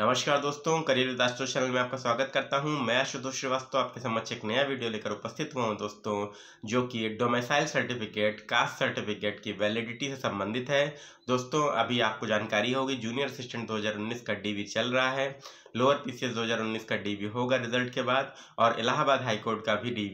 नमस्कार दोस्तों करियर विदास्टो तो चैनल में आपका स्वागत करता हूं मैं आशुतोष श्रीवास्तव आपके समक्ष एक नया वीडियो लेकर उपस्थित हुआ हूं दोस्तों जो कि डोमेसाइल सर्टिफिकेट कास्ट सर्टिफिकेट की वैलिडिटी से संबंधित है दोस्तों अभी आपको जानकारी होगी जूनियर असिस्टेंट 2019 का डीवी चल रहा है लोअर पीसीएस सी का डी होगा रिजल्ट के बाद और इलाहाबाद हाईकोर्ट का भी डी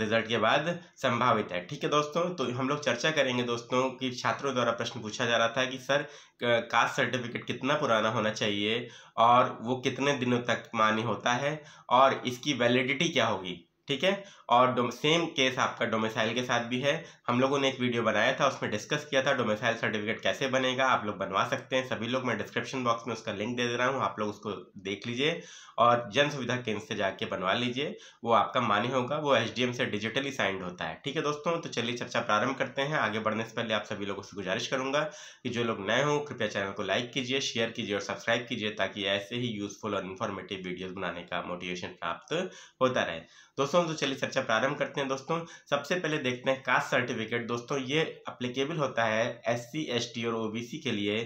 रिजल्ट के बाद संभावित है ठीक है दोस्तों तो हम लोग चर्चा करेंगे दोस्तों कि छात्रों द्वारा प्रश्न पूछा जा रहा था कि सर कास्ट सर्टिफिकेट कितना पुराना होना चाहिए और वो कितने दिनों तक मान्य होता है और इसकी वैलिडिटी क्या होगी ठीक है और सेम केस आपका डोमिसाइल के साथ भी है हम लोगों ने एक वीडियो बनाया था उसमें डिस्कस किया था डोमिसाइल सर्टिफिकेट कैसे बनेगा आप लोग बनवा सकते हैं सभी लोग मैं डिस्क्रिप्शन बॉक्स में उसका लिंक दे दे रहा हूँ आप लोग उसको देख लीजिए और जन सुविधा केंद्र से जाके बनवा लीजिए वो आपका मान्य होगा वो एच से डिजिटली साइंड होता है ठीक है दोस्तों तो चलिए चर्चा प्रारंभ करते हैं आगे बढ़ने से पहले आप सभी लोगों से गुजारिश करूंगा कि जो लोग नए हों कृपया चैनल को लाइक कीजिए शेयर कीजिए और सब्सक्राइब कीजिए ताकि ऐसे ही यूजफुल और इन्फॉर्मेटिव वीडियोज बनाने का मोटिवेशन प्राप्त होता रहे दोस्तों दोस्तों तो चलिए चर्चा प्रारंभ करते हैं दोस्तों सबसे पहले देखते हैं कास्ट सर्टिफिकेट दोस्तों ये अप्लीकेबल होता है एस सी और ओबीसी के लिए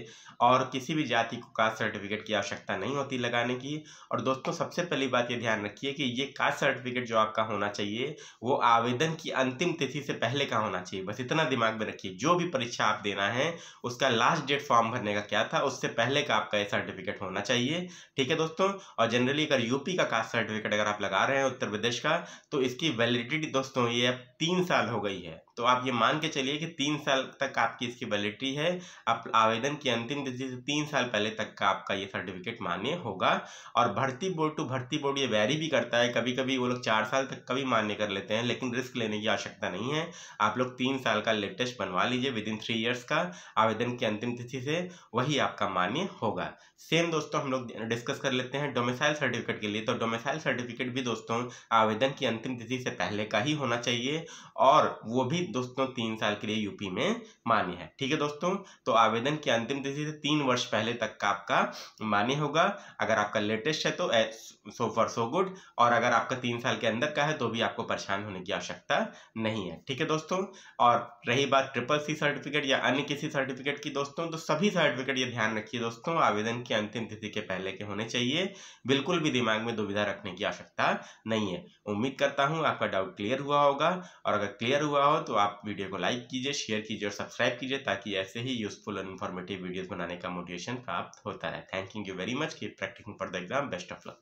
और किसी भी जाति को कास्ट सर्टिफिकेट की आवश्यकता नहीं होती लगाने की और दोस्तों सबसे पहली बात ये ध्यान रखिए कि ये कास्ट सर्टिफिकेट जो आपका होना चाहिए वो आवेदन की अंतिम तिथि से पहले का होना चाहिए बस इतना दिमाग में रखिए जो भी परीक्षा आप देना है उसका लास्ट डेट फॉर्म भरने का क्या था उससे पहले का आपका ये सर्टिफिकेट होना चाहिए ठीक है दोस्तों और जनरली अगर यूपी का कास्ट सर्टिफिकेट अगर आप लगा रहे हैं उत्तर प्रदेश का तो इसकी वैलिडिटी दोस्तों ये अब तीन साल हो गई है तो आप ये मान के चलिए कि तीन साल तक आपकी इसकी वैलिडिटी है आप आवेदन की अंतिम तिथि से तीन साल पहले तक का आपका ये सर्टिफिकेट मान्य होगा और भर्ती बोर्ड टू भर्ती बोर्ड ये वैरी भी करता है कभी कभी वो लोग चार साल तक कभी मान्य कर लेते हैं लेकिन रिस्क लेने की आवश्यकता नहीं है आप लोग तीन साल का लेटेस्ट बनवा लीजिए विद इन थ्री ईयर्स का आवेदन की अंतिम तिथि से वही आपका मान्य होगा सेम दोस्तों हम लोग डिस्कस कर लेते हैं डोमिसाइल सर्टिफिकेट के लिए तो डोमिसाइल सर्टिफिकेट भी दोस्तों आवेदन की अंतिम तिथि से पहले का ही होना चाहिए और वो भी दोस्तों तीन साल के लिए यूपी में मान्य है ठीक है दोस्तों तो आवेदन की अंतिम तिथि से तीन वर्ष पहले तक का आपका मान्य होगा अगर आपका लेटेस्ट है तो सो फॉर सो गुड और अगर आपका तीन साल के अंदर का है तो भी आपको परेशान होने की आवश्यकता नहीं है ठीक है दोस्तों और रही बात ट्रिपल सी सर्टिफिकेट या अन्य किसी सर्टिफिकेट की दोस्तों तो सभी सर्टिफिकेट ये ध्यान रखिए दोस्तों आवेदन की अंतिम तिथि के पहले के होने चाहिए बिल्कुल भी दिमाग में दुविधा रखने की आवश्यकता नहीं है उम्मीद करता हूँ आपका डाउट क्लियर हुआ होगा और अगर क्लियर हुआ हो तो आप वीडियो को लाइक कीजिए शेयर कीजिए और सब्सक्राइब कीजिए ताकि ऐसे ही यूजफुल और इन्फॉर्मेटिव वीडियोस बनाने का मोटिवेशन प्राप्त होता रहे थैंक यू वेरी मच की practice for the exam best of luck